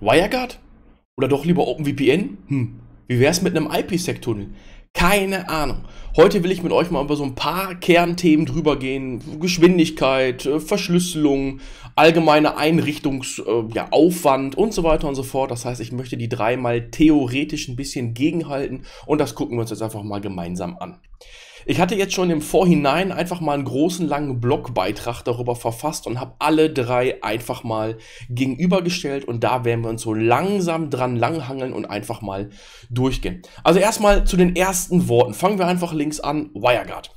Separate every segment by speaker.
Speaker 1: WireGuard? Oder doch lieber OpenVPN? Hm, wie wäre es mit einem IPsec-Tunnel? Keine Ahnung. Heute will ich mit euch mal über so ein paar Kernthemen drüber gehen. Geschwindigkeit, äh, Verschlüsselung, allgemeine Einrichtungsaufwand äh, ja, und so weiter und so fort. Das heißt, ich möchte die drei mal theoretisch ein bisschen gegenhalten und das gucken wir uns jetzt einfach mal gemeinsam an. Ich hatte jetzt schon im Vorhinein einfach mal einen großen langen Blogbeitrag darüber verfasst und habe alle drei einfach mal gegenübergestellt und da werden wir uns so langsam dran langhangeln und einfach mal durchgehen. Also erstmal zu den ersten Worten. Fangen wir einfach links an. WireGuard.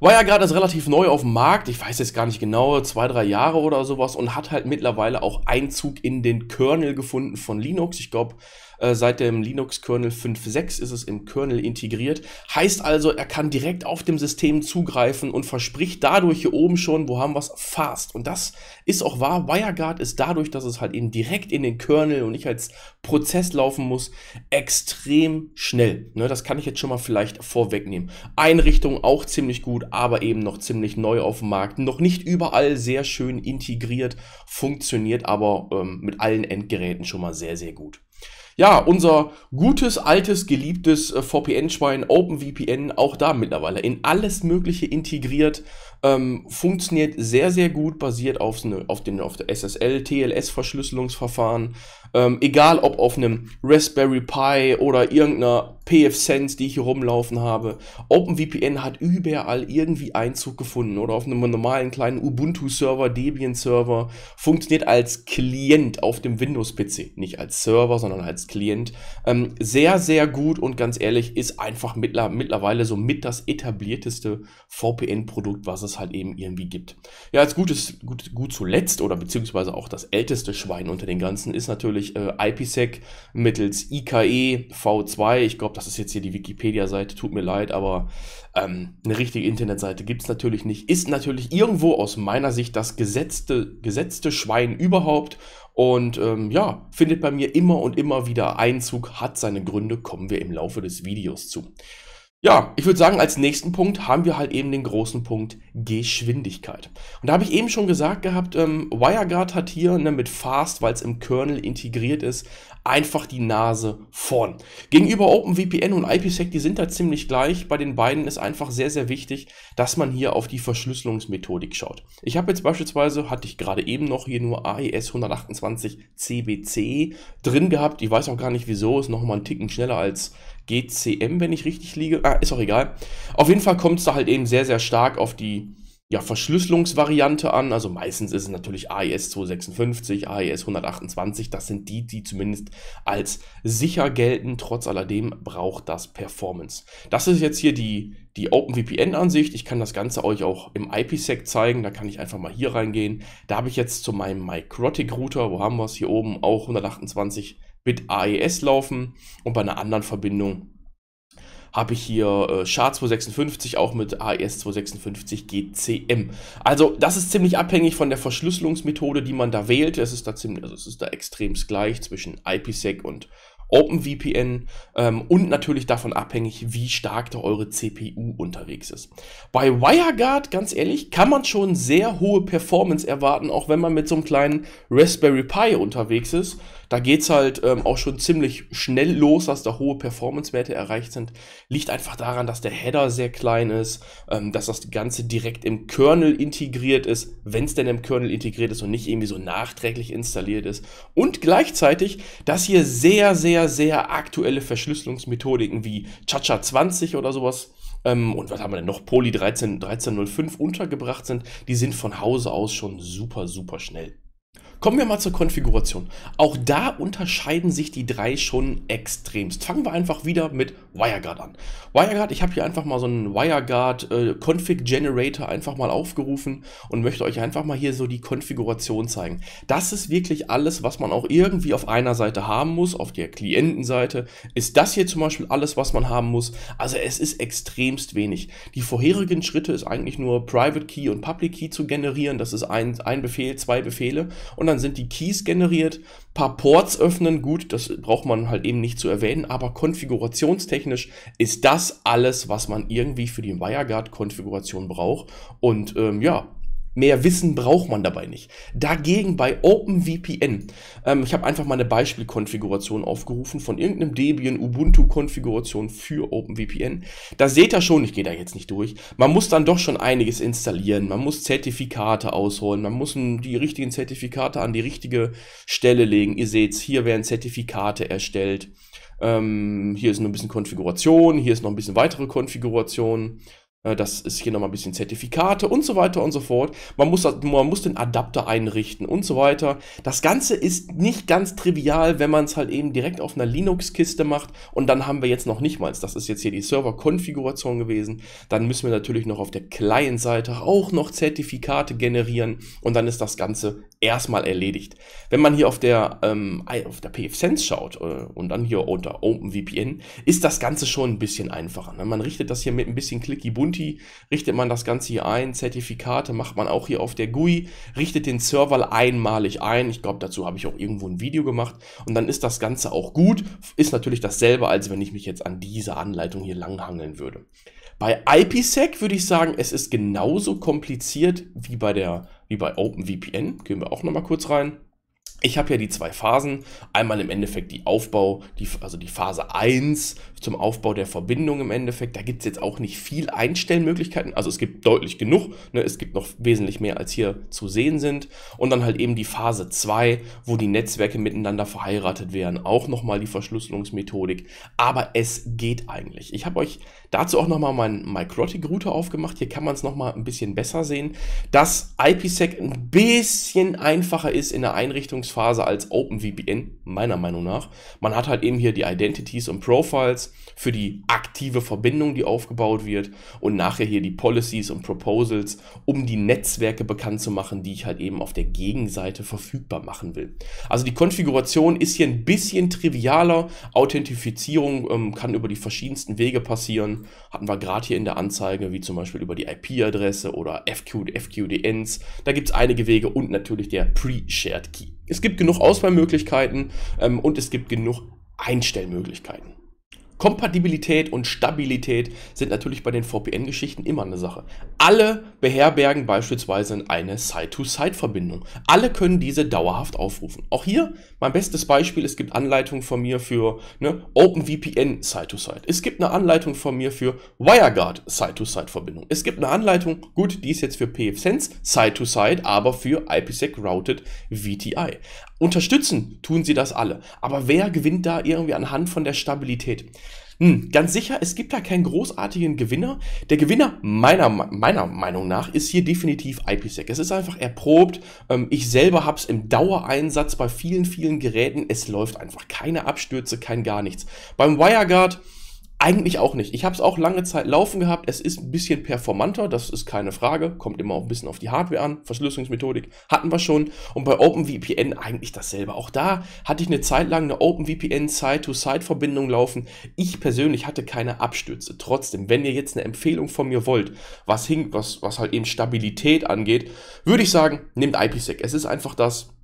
Speaker 1: WireGuard ist relativ neu auf dem Markt, ich weiß jetzt gar nicht genau, zwei, drei Jahre oder sowas und hat halt mittlerweile auch Einzug in den Kernel gefunden von Linux. Ich glaube, äh, seit dem Linux-Kernel 5.6 ist es im Kernel integriert. Heißt also, er kann direkt auf dem System zugreifen und verspricht dadurch hier oben schon, wo haben wir es, fast. Und das ist auch wahr. WireGuard ist dadurch, dass es halt eben direkt in den Kernel und nicht als Prozess laufen muss, extrem schnell. Ne, das kann ich jetzt schon mal vielleicht vorwegnehmen. Einrichtung auch ziemlich gut, aber eben noch ziemlich neu auf dem Markt. Noch nicht überall sehr schön integriert, funktioniert aber ähm, mit allen Endgeräten schon mal sehr, sehr gut. Ja, unser gutes, altes, geliebtes äh, VPN-Schwein OpenVPN, auch da mittlerweile in alles Mögliche integriert. Ähm, funktioniert sehr, sehr gut, basiert auf, ne, auf, den, auf der SSL, TLS-Verschlüsselungsverfahren. Ähm, egal ob auf einem Raspberry Pi oder irgendeiner PFSense, die ich hier rumlaufen habe. OpenVPN hat überall irgendwie Einzug gefunden oder auf einem normalen kleinen Ubuntu-Server, Debian-Server. Funktioniert als Klient auf dem Windows-PC. Nicht als Server, sondern als Klient. Ähm, sehr, sehr gut und ganz ehrlich, ist einfach mittler mittlerweile so mit das etablierteste VPN-Produkt, was es es halt eben irgendwie gibt. Ja, als gutes, gut, gut zuletzt oder beziehungsweise auch das älteste Schwein unter den ganzen ist natürlich äh, IPsec mittels IKE V2. Ich glaube, das ist jetzt hier die Wikipedia-Seite, tut mir leid, aber ähm, eine richtige Internetseite gibt es natürlich nicht. Ist natürlich irgendwo aus meiner Sicht das gesetzte, gesetzte Schwein überhaupt und ähm, ja, findet bei mir immer und immer wieder Einzug, hat seine Gründe, kommen wir im Laufe des Videos zu. Ja, ich würde sagen, als nächsten Punkt haben wir halt eben den großen Punkt Geschwindigkeit. Und da habe ich eben schon gesagt gehabt, ähm, WireGuard hat hier ne, mit Fast, weil es im Kernel integriert ist, einfach die Nase vorn. Gegenüber OpenVPN und IPsec, die sind da ziemlich gleich. Bei den beiden ist einfach sehr, sehr wichtig, dass man hier auf die Verschlüsselungsmethodik schaut. Ich habe jetzt beispielsweise, hatte ich gerade eben noch hier nur AES 128 CBC drin gehabt. Ich weiß auch gar nicht wieso, ist nochmal einen Ticken schneller als GCM, wenn ich richtig liege. Ah, ist auch egal. Auf jeden Fall kommt es da halt eben sehr, sehr stark auf die ja, Verschlüsselungsvariante an. Also meistens ist es natürlich AES 256, AES 128. Das sind die, die zumindest als sicher gelten. Trotz alledem braucht das Performance. Das ist jetzt hier die, die OpenVPN-Ansicht. Ich kann das Ganze euch auch im IPsec zeigen. Da kann ich einfach mal hier reingehen. Da habe ich jetzt zu meinem Microtic-Router, wo haben wir es hier oben, auch 128 Bit AES laufen und bei einer anderen Verbindung habe ich hier äh, SHA 256, auch mit AES 256 GCM. Also das ist ziemlich abhängig von der Verschlüsselungsmethode, die man da wählt. Es ist da, ziemlich, also da extremst gleich zwischen IPsec und OpenVPN ähm, und natürlich davon abhängig, wie stark da eure CPU unterwegs ist. Bei WireGuard, ganz ehrlich, kann man schon sehr hohe Performance erwarten, auch wenn man mit so einem kleinen Raspberry Pi unterwegs ist. Da geht es halt ähm, auch schon ziemlich schnell los, dass da hohe Performance-Werte erreicht sind. Liegt einfach daran, dass der Header sehr klein ist, ähm, dass das Ganze direkt im Kernel integriert ist, wenn es denn im Kernel integriert ist und nicht irgendwie so nachträglich installiert ist. Und gleichzeitig, dass hier sehr, sehr, sehr aktuelle Verschlüsselungsmethodiken wie Chacha 20 oder sowas ähm, und was haben wir denn noch? Poly 13, 1305 untergebracht sind, die sind von Hause aus schon super, super schnell. Kommen wir mal zur Konfiguration. Auch da unterscheiden sich die drei schon extremst. Fangen wir einfach wieder mit WireGuard an. WireGuard, ich habe hier einfach mal so einen WireGuard äh, Config Generator einfach mal aufgerufen und möchte euch einfach mal hier so die Konfiguration zeigen. Das ist wirklich alles, was man auch irgendwie auf einer Seite haben muss. Auf der Klientenseite ist das hier zum Beispiel alles, was man haben muss. Also es ist extremst wenig. Die vorherigen Schritte ist eigentlich nur Private Key und Public Key zu generieren. Das ist ein, ein Befehl, zwei Befehle und und dann sind die Keys generiert. paar Ports öffnen, gut, das braucht man halt eben nicht zu erwähnen, aber konfigurationstechnisch ist das alles, was man irgendwie für die WireGuard-Konfiguration braucht. Und ähm, ja, Mehr Wissen braucht man dabei nicht. Dagegen bei OpenVPN. Ähm, ich habe einfach mal eine Beispielkonfiguration aufgerufen von irgendeinem Debian Ubuntu Konfiguration für OpenVPN. Da seht ihr schon, ich gehe da jetzt nicht durch. Man muss dann doch schon einiges installieren. Man muss Zertifikate ausholen. Man muss die richtigen Zertifikate an die richtige Stelle legen. Ihr seht's, hier werden Zertifikate erstellt. Ähm, hier ist noch ein bisschen Konfiguration, hier ist noch ein bisschen weitere Konfiguration äh, das ist hier nochmal ein bisschen Zertifikate und so weiter und so fort. Man muss, man muss den Adapter einrichten und so weiter. Das Ganze ist nicht ganz trivial, wenn man es halt eben direkt auf einer Linux-Kiste macht. Und dann haben wir jetzt noch nicht mal, das ist jetzt hier die Server-Konfiguration gewesen. Dann müssen wir natürlich noch auf der Client-Seite auch noch Zertifikate generieren. Und dann ist das Ganze erstmal erledigt. Wenn man hier auf der, ähm, der PFSense schaut äh, und dann hier unter OpenVPN, ist das Ganze schon ein bisschen einfacher. Ne? Man richtet das hier mit ein bisschen Clicky-Bunti, richtet man das Ganze hier ein, Zertifikate macht man auch hier auf der GUI, richtet den Server einmalig ein. Ich glaube, dazu habe ich auch irgendwo ein Video gemacht und dann ist das Ganze auch gut. Ist natürlich dasselbe, als wenn ich mich jetzt an diese Anleitung hier langhangeln würde. Bei IPsec würde ich sagen, es ist genauso kompliziert wie bei der wie bei OpenVPN. Gehen wir auch nochmal kurz rein ich habe ja die zwei Phasen. Einmal im Endeffekt die Aufbau, die, also die Phase 1 zum Aufbau der Verbindung im Endeffekt. Da gibt es jetzt auch nicht viel Einstellmöglichkeiten. Also es gibt deutlich genug. Ne? Es gibt noch wesentlich mehr, als hier zu sehen sind. Und dann halt eben die Phase 2, wo die Netzwerke miteinander verheiratet werden. Auch nochmal die Verschlüsselungsmethodik. Aber es geht eigentlich. Ich habe euch dazu auch nochmal meinen Microtic-Router aufgemacht. Hier kann man es nochmal ein bisschen besser sehen, dass IPsec ein bisschen einfacher ist in der Einrichtung Entwicklungsphase als OpenVPN, meiner Meinung nach. Man hat halt eben hier die Identities und Profiles für die aktive Verbindung, die aufgebaut wird und nachher hier die Policies und Proposals, um die Netzwerke bekannt zu machen, die ich halt eben auf der Gegenseite verfügbar machen will. Also die Konfiguration ist hier ein bisschen trivialer. Authentifizierung ähm, kann über die verschiedensten Wege passieren. Hatten wir gerade hier in der Anzeige, wie zum Beispiel über die IP-Adresse oder FQ, FQDNs. Da gibt es einige Wege und natürlich der Pre-Shared Key. Ist es gibt genug Auswahlmöglichkeiten ähm, und es gibt genug Einstellmöglichkeiten. Kompatibilität und Stabilität sind natürlich bei den VPN-Geschichten immer eine Sache. Alle beherbergen beispielsweise eine Side-to-Side-Verbindung. Alle können diese dauerhaft aufrufen. Auch hier mein bestes Beispiel, es gibt Anleitungen von mir für ne, OpenVPN Side-to-Side. Es gibt eine Anleitung von mir für WireGuard Side-to-Side-Verbindung. Es gibt eine Anleitung, gut, die ist jetzt für PFSense Side-to-Side, aber für IPsec-Routed VTI. Unterstützen tun sie das alle. Aber wer gewinnt da irgendwie anhand von der Stabilität? Hm, ganz sicher, es gibt da keinen großartigen Gewinner. Der Gewinner meiner, meiner Meinung nach ist hier definitiv IPsec. Es ist einfach erprobt. Ähm, ich selber hab's im Dauereinsatz bei vielen, vielen Geräten. Es läuft einfach keine Abstürze, kein gar nichts. Beim WireGuard eigentlich auch nicht. Ich habe es auch lange Zeit laufen gehabt. Es ist ein bisschen performanter, das ist keine Frage. Kommt immer auch ein bisschen auf die Hardware an. Verschlüsselungsmethodik hatten wir schon. Und bei OpenVPN eigentlich dasselbe. Auch da hatte ich eine Zeit lang eine OpenVPN Side-to-Side-Verbindung laufen. Ich persönlich hatte keine Abstürze. Trotzdem, wenn ihr jetzt eine Empfehlung von mir wollt, was hinkt, was, was halt eben Stabilität angeht, würde ich sagen, nehmt IPsec. Es ist einfach das,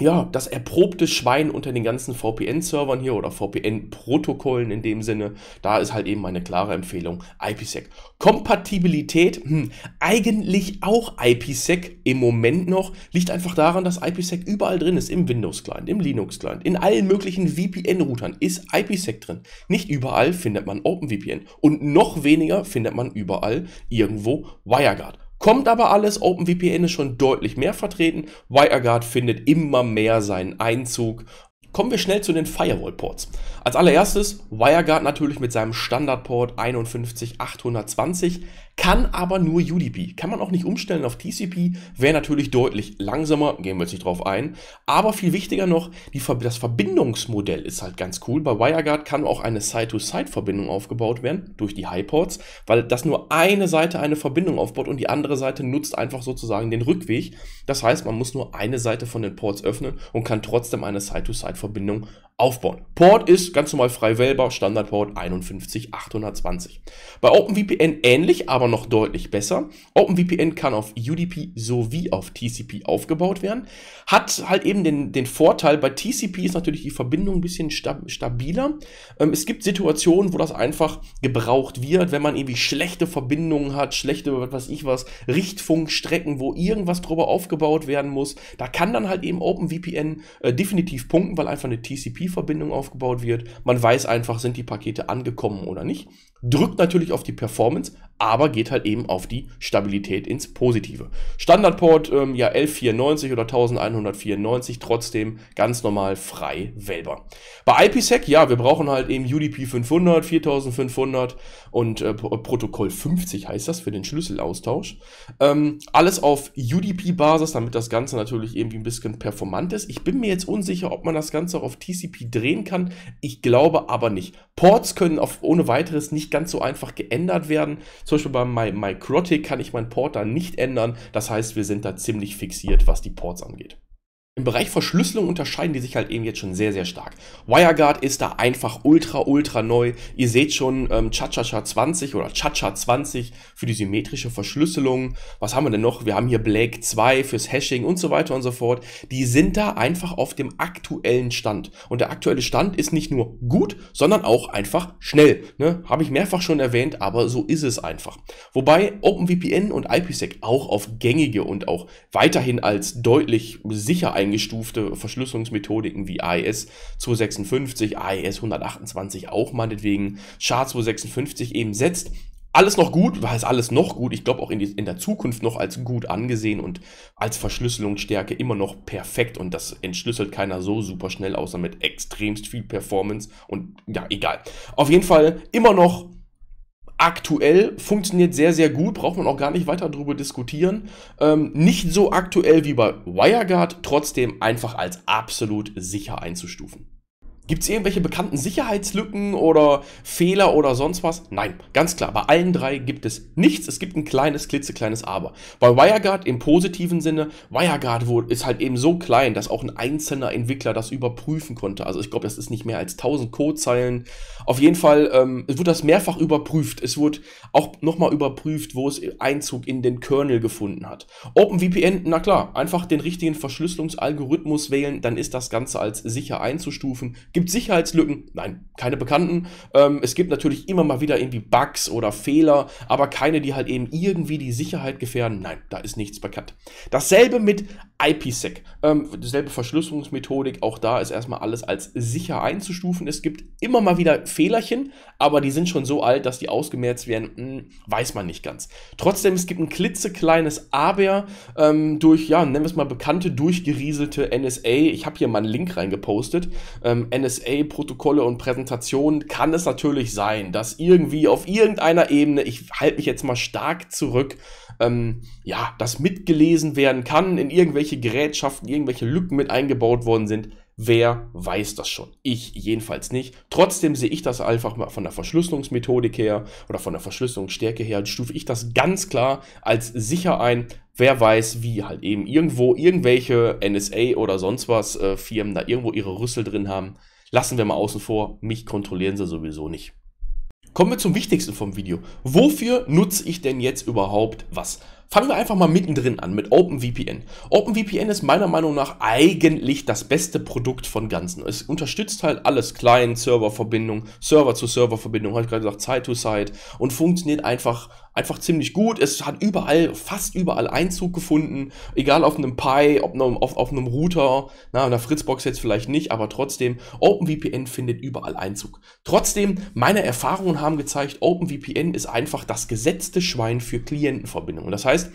Speaker 1: ja, das erprobte Schwein unter den ganzen VPN-Servern hier oder VPN-Protokollen in dem Sinne, da ist halt eben meine klare Empfehlung IPsec. Kompatibilität, hm, eigentlich auch IPsec im Moment noch, liegt einfach daran, dass IPsec überall drin ist, im Windows-Client, im Linux-Client, in allen möglichen VPN-Routern ist IPsec drin. Nicht überall findet man OpenVPN und noch weniger findet man überall irgendwo WireGuard. Kommt aber alles, OpenVPN ist schon deutlich mehr vertreten, WireGuard findet immer mehr seinen Einzug. Kommen wir schnell zu den Firewall-Ports. Als allererstes WireGuard natürlich mit seinem Standard-Port 51820 kann aber nur UDP. Kann man auch nicht umstellen auf TCP, wäre natürlich deutlich langsamer, gehen wir jetzt nicht drauf ein. Aber viel wichtiger noch, die, das Verbindungsmodell ist halt ganz cool. Bei WireGuard kann auch eine Side-to-Side-Verbindung aufgebaut werden durch die Highports, weil das nur eine Seite eine Verbindung aufbaut und die andere Seite nutzt einfach sozusagen den Rückweg. Das heißt, man muss nur eine Seite von den Ports öffnen und kann trotzdem eine Side-to-Side-Verbindung aufbauen. Port ist ganz normal frei wählbar, Standardport 51820. Bei OpenVPN ähnlich, aber noch deutlich besser. OpenVPN kann auf UDP sowie auf TCP aufgebaut werden. Hat halt eben den, den Vorteil, bei TCP ist natürlich die Verbindung ein bisschen stabiler. Ähm, es gibt Situationen, wo das einfach gebraucht wird, wenn man irgendwie schlechte Verbindungen hat, schlechte, was weiß ich was, Richtfunkstrecken, wo irgendwas drüber aufgebaut werden muss. Da kann dann halt eben OpenVPN äh, definitiv punkten, weil einfach eine TCP verbindung aufgebaut wird. Man weiß einfach, sind die Pakete angekommen oder nicht. Drückt natürlich auf die Performance, aber geht halt eben auf die Stabilität ins Positive. Standardport ähm, ja 1194 oder 1194 trotzdem ganz normal frei wählbar. Bei IPsec, ja, wir brauchen halt eben UDP 500, 4500 und äh, Protokoll 50 heißt das für den Schlüsselaustausch. Ähm, alles auf UDP-Basis, damit das Ganze natürlich irgendwie ein bisschen performant ist. Ich bin mir jetzt unsicher, ob man das Ganze auch auf TCP drehen kann. Ich glaube aber nicht. Ports können auf, ohne weiteres nicht ganz so einfach geändert werden. Zum Beispiel bei My, My Crotic kann ich meinen Port da nicht ändern. Das heißt, wir sind da ziemlich fixiert, was die Ports angeht. Im Bereich Verschlüsselung unterscheiden die sich halt eben jetzt schon sehr, sehr stark. WireGuard ist da einfach ultra, ultra neu. Ihr seht schon ähm, ChaChaCha 20 oder ChaCha 20 für die symmetrische Verschlüsselung. Was haben wir denn noch? Wir haben hier Blake 2 fürs Hashing und so weiter und so fort. Die sind da einfach auf dem aktuellen Stand. Und der aktuelle Stand ist nicht nur gut, sondern auch einfach schnell. Ne? Habe ich mehrfach schon erwähnt, aber so ist es einfach. Wobei OpenVPN und IPsec auch auf gängige und auch weiterhin als deutlich sicher eingestellt eingestufte Verschlüsselungsmethodiken wie AES 256, AES 128 auch meinetwegen, SHA-256 eben setzt, alles noch gut, war es alles noch gut. Ich glaube auch in, die, in, der Zukunft noch als gut angesehen und als Verschlüsselungsstärke immer noch perfekt. Und das entschlüsselt keiner so super schnell, außer mit extremst viel Performance. Und ja, egal. Auf jeden Fall immer noch aktuell, funktioniert sehr, sehr gut, braucht man auch gar nicht weiter darüber diskutieren. Ähm, nicht so aktuell wie bei WireGuard, trotzdem einfach als absolut sicher einzustufen. Gibt es irgendwelche bekannten Sicherheitslücken oder Fehler oder sonst was? Nein, ganz klar, bei allen drei gibt es nichts. Es gibt ein kleines, klitzekleines Aber. Bei WireGuard im positiven Sinne, WireGuard ist halt eben so klein, dass auch ein einzelner Entwickler das überprüfen konnte. Also ich glaube, das ist nicht mehr als 1000 Codezeilen. Auf jeden Fall, ähm, wurde das mehrfach überprüft. Es wurde auch nochmal überprüft, wo es Einzug in den Kernel gefunden hat. OpenVPN, na klar, einfach den richtigen Verschlüsselungsalgorithmus wählen, dann ist das Ganze als sicher einzustufen gibt Sicherheitslücken? Nein, keine bekannten. Ähm, es gibt natürlich immer mal wieder irgendwie Bugs oder Fehler, aber keine, die halt eben irgendwie die Sicherheit gefährden. Nein, da ist nichts bekannt. Dasselbe mit IPsec. Ähm, dieselbe Verschlüsselungsmethodik, auch da ist erstmal alles als sicher einzustufen. Es gibt immer mal wieder Fehlerchen, aber die sind schon so alt, dass die ausgemerzt werden, hm, weiß man nicht ganz. Trotzdem, es gibt ein klitzekleines Aber ähm, durch, ja, nennen wir es mal bekannte, durchgerieselte NSA. Ich habe hier mal einen Link reingepostet. Ähm, NSA NSA-Protokolle und Präsentationen kann es natürlich sein, dass irgendwie auf irgendeiner Ebene, ich halte mich jetzt mal stark zurück, ähm, ja, das mitgelesen werden kann, in irgendwelche Gerätschaften, irgendwelche Lücken mit eingebaut worden sind. Wer weiß das schon? Ich jedenfalls nicht. Trotzdem sehe ich das einfach mal von der Verschlüsselungsmethodik her oder von der Verschlüsselungsstärke her, stufe ich das ganz klar als sicher ein. Wer weiß, wie halt eben irgendwo irgendwelche NSA oder sonst was äh, Firmen da irgendwo ihre Rüssel drin haben. Lassen wir mal außen vor, mich kontrollieren sie sowieso nicht. Kommen wir zum Wichtigsten vom Video. Wofür nutze ich denn jetzt überhaupt was? Fangen wir einfach mal mittendrin an mit OpenVPN. OpenVPN ist meiner Meinung nach eigentlich das beste Produkt von Ganzen. Es unterstützt halt alles, Client-Server-Verbindung, Server-zu-Server-Verbindung, habe ich gerade gesagt, Side-to-Side -Side und funktioniert einfach einfach ziemlich gut. Es hat überall, fast überall Einzug gefunden, egal auf einem Pi, ob einem, auf, auf einem Router, na, einer Fritzbox jetzt vielleicht nicht, aber trotzdem, OpenVPN findet überall Einzug. Trotzdem, meine Erfahrungen haben gezeigt, OpenVPN ist einfach das gesetzte Schwein für Klientenverbindungen. Das heißt,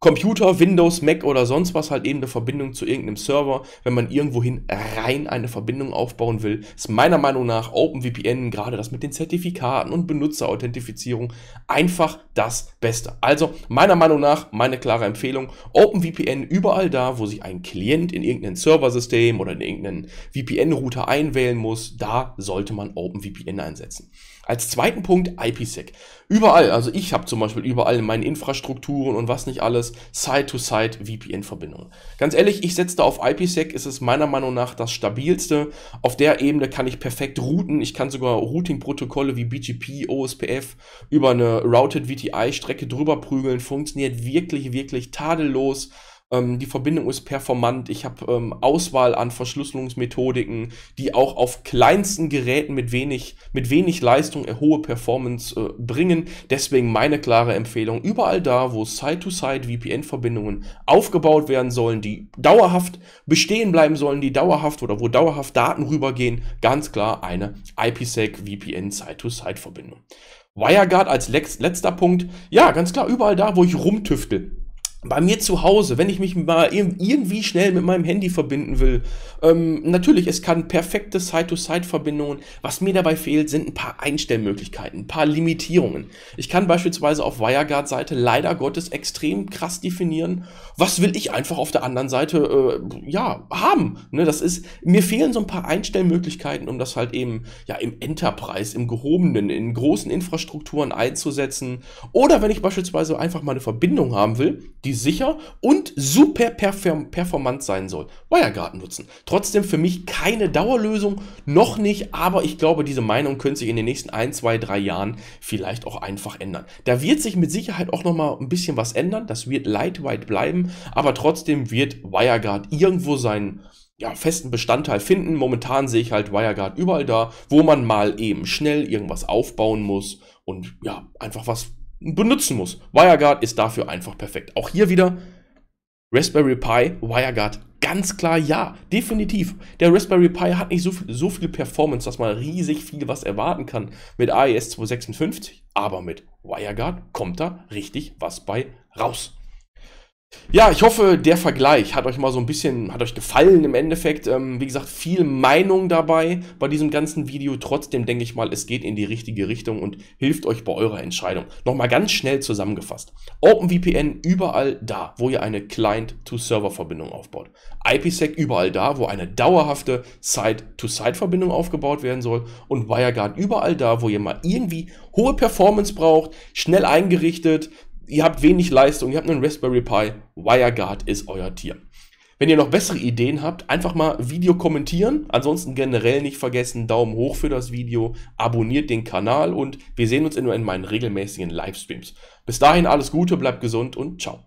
Speaker 1: Computer, Windows, Mac oder sonst was halt eben eine Verbindung zu irgendeinem Server, wenn man irgendwohin rein eine Verbindung aufbauen will, ist meiner Meinung nach OpenVPN, gerade das mit den Zertifikaten und Benutzerauthentifizierung, einfach das Beste. Also meiner Meinung nach meine klare Empfehlung, OpenVPN überall da, wo sich ein Klient in irgendein Serversystem oder in irgendeinen VPN-Router einwählen muss, da sollte man OpenVPN einsetzen. Als zweiten Punkt IPsec. Überall, also ich habe zum Beispiel überall in meinen Infrastrukturen und was nicht alles, Side-to-Side VPN-Verbindungen. Ganz ehrlich, ich setze da auf IPsec, ist es meiner Meinung nach das stabilste. Auf der Ebene kann ich perfekt routen. Ich kann sogar Routing-Protokolle wie BGP, OSPF über eine Routed VTI-Strecke drüber prügeln. Funktioniert wirklich, wirklich tadellos. Ähm, die Verbindung ist performant. Ich habe ähm, Auswahl an Verschlüsselungsmethodiken, die auch auf kleinsten Geräten mit wenig, mit wenig Leistung hohe Performance äh, bringen. Deswegen meine klare Empfehlung. Überall da, wo Side-to-Side-VPN-Verbindungen aufgebaut werden sollen, die dauerhaft bestehen bleiben sollen, die dauerhaft oder wo dauerhaft Daten rübergehen, ganz klar eine IPsec-VPN Side-to-Side-Verbindung. WireGuard als letzter Punkt. Ja, ganz klar, überall da, wo ich rumtüftel bei mir zu Hause, wenn ich mich mal irgendwie schnell mit meinem Handy verbinden will, ähm, natürlich, es kann perfekte Side-to-Side-Verbindungen. Was mir dabei fehlt, sind ein paar Einstellmöglichkeiten, ein paar Limitierungen. Ich kann beispielsweise auf WireGuard-Seite leider Gottes extrem krass definieren, was will ich einfach auf der anderen Seite äh, ja haben. Ne, das ist mir fehlen so ein paar Einstellmöglichkeiten, um das halt eben ja im Enterprise, im gehobenen, in großen Infrastrukturen einzusetzen. Oder wenn ich beispielsweise einfach mal eine Verbindung haben will, die die sicher und super perform performant sein soll. WireGuard nutzen. Trotzdem für mich keine Dauerlösung, noch nicht, aber ich glaube, diese Meinung könnte sich in den nächsten ein, zwei, drei Jahren vielleicht auch einfach ändern. Da wird sich mit Sicherheit auch nochmal ein bisschen was ändern, das wird lightweight bleiben, aber trotzdem wird WireGuard irgendwo seinen ja, festen Bestandteil finden. Momentan sehe ich halt WireGuard überall da, wo man mal eben schnell irgendwas aufbauen muss und ja, einfach was benutzen muss. WireGuard ist dafür einfach perfekt. Auch hier wieder Raspberry Pi, WireGuard, ganz klar ja, definitiv. Der Raspberry Pi hat nicht so viel, so viel Performance, dass man riesig viel was erwarten kann mit AES 256, aber mit WireGuard kommt da richtig was bei raus. Ja, ich hoffe, der Vergleich hat euch mal so ein bisschen, hat euch gefallen im Endeffekt. Ähm, wie gesagt, viel Meinung dabei bei diesem ganzen Video. Trotzdem denke ich mal, es geht in die richtige Richtung und hilft euch bei eurer Entscheidung. Nochmal ganz schnell zusammengefasst. OpenVPN überall da, wo ihr eine Client-to-Server-Verbindung aufbaut. IPsec überall da, wo eine dauerhafte site to site verbindung aufgebaut werden soll. Und WireGuard überall da, wo ihr mal irgendwie hohe Performance braucht, schnell eingerichtet, ihr habt wenig Leistung, ihr habt einen Raspberry Pi, WireGuard ist euer Tier. Wenn ihr noch bessere Ideen habt, einfach mal Video kommentieren. Ansonsten generell nicht vergessen, Daumen hoch für das Video, abonniert den Kanal und wir sehen uns in, meinen regelmäßigen Livestreams. Bis dahin alles Gute, bleibt gesund und ciao.